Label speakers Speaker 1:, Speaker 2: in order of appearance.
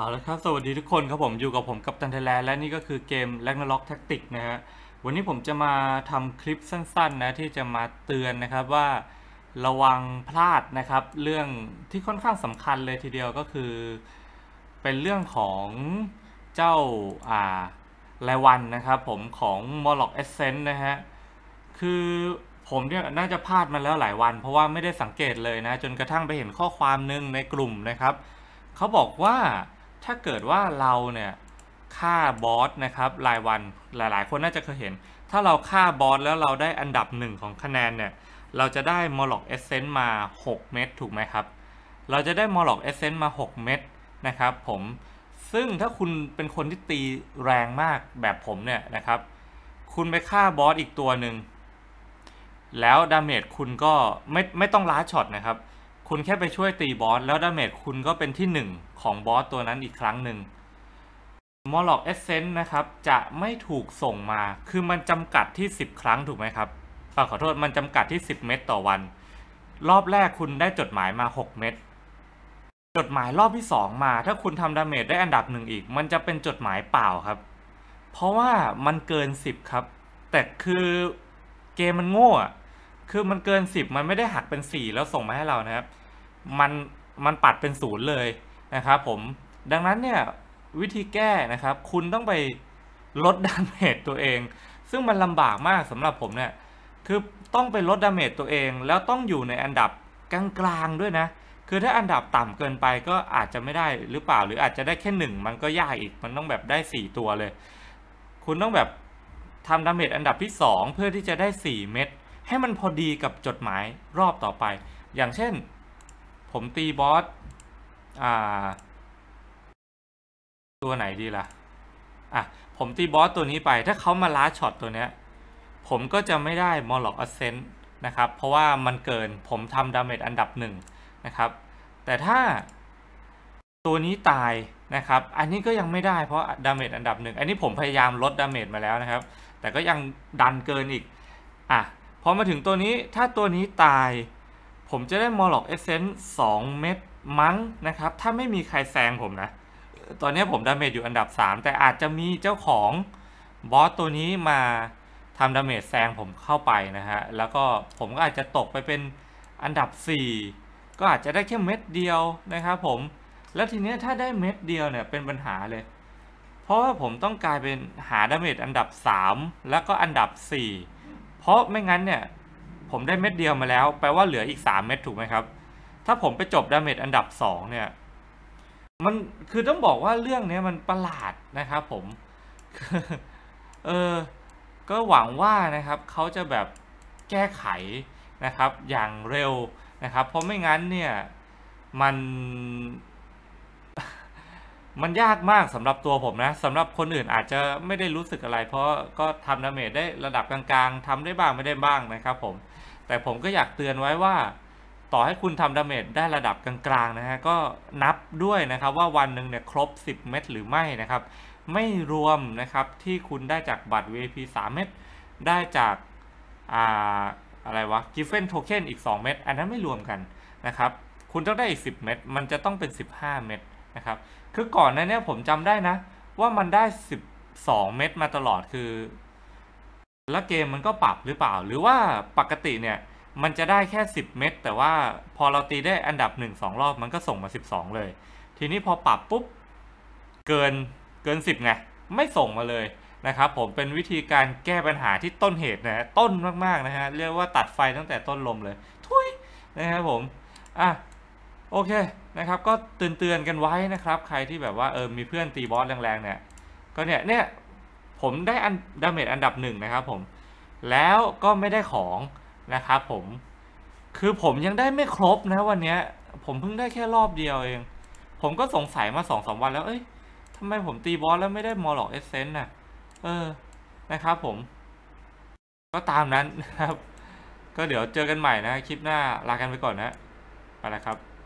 Speaker 1: เอาละครับสวัสดีทุกคนครับผมอยู่กับผมกับตันเทแลนและนี่ก็คือเกมแลกนล็อกแท็กติกนะฮะวันนี้ผมจะมาทำคลิปสั้นๆนะที่จะมาเตือนนะครับว่าระวังพลาดนะครับ เรื่องที่ค่อนข้างสำคัญเลยทีเดียวก็คือ เป็นเรื่องของเจ้าอ่ารายวันนะครับ ผมของมลล็อกเอเซนต์นะฮะคือผมเนี่ยน่าจะพลาดมาแล้วหลายวัน เพราะว่าไม่ได้สังเกตเลยนะ จนกระทั่งไปเห็นข้อความนึงในกลุ่มนะครับเขาบอกว่าถ้าเกิดว่าเราเนี่ยฆ่าบอสนะครับ รายวันหลาย ๆ คนน่าจะเคยเห็น ถ้าเราฆ่าบอสแล้วเราได้อันดับหนึ่งของคะแนนเนี่ยเราจะได้มอลล็อกเอเซนต์มา 6 เม็ดถูกไหมครับ เราจะได้มอลล็อกเอเซนต์มา 6 เม็ดนะครับ ผมซึ่งถ้าคุณเป็นคนที่ตีแรงมากแบบผมเนี่ยนะครับ คุณไปฆ่าบอสอีกตัวหนึ่ง แล้วดาเมจคุณก็ไม่ไม่ต้องล้าช็อตนะครับคุณแค่ไปช่วยตีบอสแล้วดาเมจคุณก็เป็นที่ 1 ของบอสตัวนั้นอีกครั้งหนึ่งมอลล็อกเอเซนต์นะครับ จะไม่ถูกส่งมาคือมันจำกัดที่ 10 ครั้งถูกไหมครับฝั่ขอโทษ มันจำกัดที่ 10 เม็ดต่อวัน รอบแรกคุณได้จดหมายมา 6 เม็ดจดหมายรอบที่ 2 มา ถ้าคุณทำดาเมจได้อันดับหนึ่งอีก มันจะเป็นจดหมายเปล่าครับ เพราะว่ามันเกิน 10 ครับ แต่คือเกมมันโง่คือมันเกิน 10 มันไม่ได้หักเป็น 4 แล้วส่งมาให้เรานะครับมันมันปัดเป็นศูนย์เลยนะครับผมดังนั้นเนี่ยวิธีแก้นะครับ คุณต้องไปลดดาเมจตัวเอง ซึ่งมันลำบากมากสำหรับผมเนี่ยคือต้องไปลดดาเมจตัวเองแล้วต้องอยู่ในอันดับกลางๆด้วยนะ คือถ้าอันดับต่ำเกินไปก็อาจจะไม่ได้หรือเปล่าหรืออาจจะได้แค่หนึ่งมันก็ยากอีก มันต้องแบบได้ 4 ตัวเลย คุณต้องแบบทำดาเมจอันดับที่ 2 เพื่อที่จะได้ 4 เม็ดให้มันพอดีกับจดหมายรอบต่อไป อย่างเช่นผมตีบอสอ่า ตัวไหนดีล่ะ อ่ะ ผมตีบอสตัวนี้ไป ถ้าเขามาล้าช็อตตัวเนี้ยผมก็จะไม่ได้มอลล็อกอเซนต์นะครับ เพราะว่ามันเกินผมทำดาเมจอันดับหนึ่งนะครับ แต่ถ้าตัวนี้ตายนะครับ อันนี้ก็ยังไม่ได้เพราะดาเมจอันดับหนึ่ง อันนี้ผมพยายามลดดาเมจมาแล้วนะครับ แต่ก็ยังดันเกินอีก อ่ะ พอมาถึงตัวนี้ ถ้าตัวนี้ตายผมจะได้มอลล็อกเอเซนต์สองเม็ดมั้งนะครับถ้าไม่มีใครแซงผมนะตอนนี้ผมดาเมจอยู่อันดับ 3 แต่อาจจะมีเจ้าของบอสตัวนี้มาทำดาเมจแซงผมเข้าไปนะฮะแล้วก็ผมก็อาจจะตกไปเป็นอันดับ 4 ก็อาจจะได้แค่เม็ดเดียวนะครับผมแล้วทีนี้ถ้าได้เม็ดเดียวเนี่ยเป็นปัญหาเลย เพราะว่าผมต้องกลายเป็นหาดาเมจอันดับ 3 แล้วก็อันดับ 4 เพราะไม่งั้นเนี่ยผมได้เม็ดเดียวมาแล้ว แปลว่าเหลืออีก 3 เม็ดถูกไหมครับ ถ้าผมไปจบดาเมจอันดับ 2 เนี่ย มัน คือต้องบอกว่าเรื่องนี้มันประหลาดนะครับผม เออ ก็หวังว่านะครับ เขาจะแบบแก้ไขนะครับ อย่างเร็วนะครับ เพราะไม่งั้นเนี่ยมันมันยากมากสำหรับตัวผมนะสำหรับคนอื่นอาจจะไม่ได้รู้สึกอะไร เพราะก็ทำดาเมจได้ระดับกลางๆ ทำได้บ้างไม่ได้บ้างนะครับผมแต่ผมก็อยากเตือนไว้ว่า ต่อให้คุณทำดาเมจได้ระดับกลางๆนะฮะก็นับด้วยนะครับว่าวันหนึ่งเนี่ยครบ 10เม็ดหรือไม่นะครับ ไม่รวมนะครับที่คุณได้จากบัตร VIP 3 เม็ดได้จากอ่าอะไรวะกิฟเฟนโทเค็นอีก2เม็ดอันนั้นไม่รวมกันนะครับคุณต้องได้อีก10 เม็ดมันจะต้องเป็น 15 เม็ดะครับคือก่อนนั้นเนี่ยผมจำได้นะ ว่ามันได้ 12 เม็ดมาตลอดคือแล้วเกมมันก็ปรับหรือเปล่า หรือว่าปกติเนี่ย มันจะได้แค่ 10 เม็ดแต่ว่าพอเราตีได้อันดับ1งรอบมันก็ส่งมา 12 เลย ทีนี้พอปรับปุ๊บ เกินเกิน 10ไงไม่ส่งมาเลยนะครับผมเป็นวิธีการแก้ปัญหาที่ต้นเหตุนะต้นมากๆนะฮะเรียกว่าตัดไฟตั้งแต่ต้นลมเลยทุยนะครับผมอ่ะโอเคนะครับก็เตือนๆกันไว้นะครับ ใครที่แบบว่าเออมีเพื่อนตีบอสแรงๆเนี่ยก็เนี่ยเนี่ย ผมได้อันดาเมจอันดับหนึ่งนะครับ ผม แล้วก็ไม่ได้ของนะครับผม คือผมยังได้ไม่ครบนะวันนี้ผมเพิ่งได้แค่รอบเดียวเอง ผมก็สงสัยมาสองสวัน แล้วเอ้ยทำไมผมตีบอสแล้วไม่ได้มอลล็อกเอเซนต์น่ะ เออ นะครับ ผม ก็ตามนั้นนะครับ ก็เดี๋ยวเจอกันใหม่นะคลิปหน้าลากันไปก่อนนะไปแล้วครับ